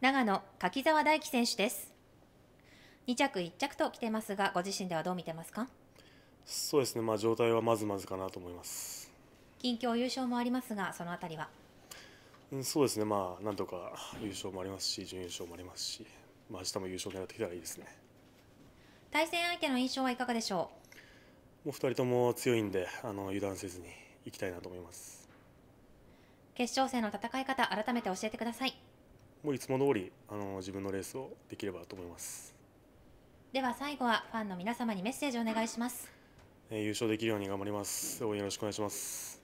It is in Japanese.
長野、柿沢大輝選手です。2着、1着と来てますが、ご自身ではどう見てますかそうですね、まあ、状態はまずまずかなと思います。近況優勝もありますが、そのあたりはそうですね、まあ、なんとか優勝もありますし、準優勝もありますし、まあ明日も優勝狙ってきたらいいですね。対戦相手の印象はいかがでしょうもう二人とも強いんで、あの油断せずにいきたいなと思います。決勝戦の戦い方、改めて教えてください。もういつも通りあの自分のレースをできればと思いますでは最後はファンの皆様にメッセージをお願いします、えー、優勝できるように頑張ります応援よろしくお願いします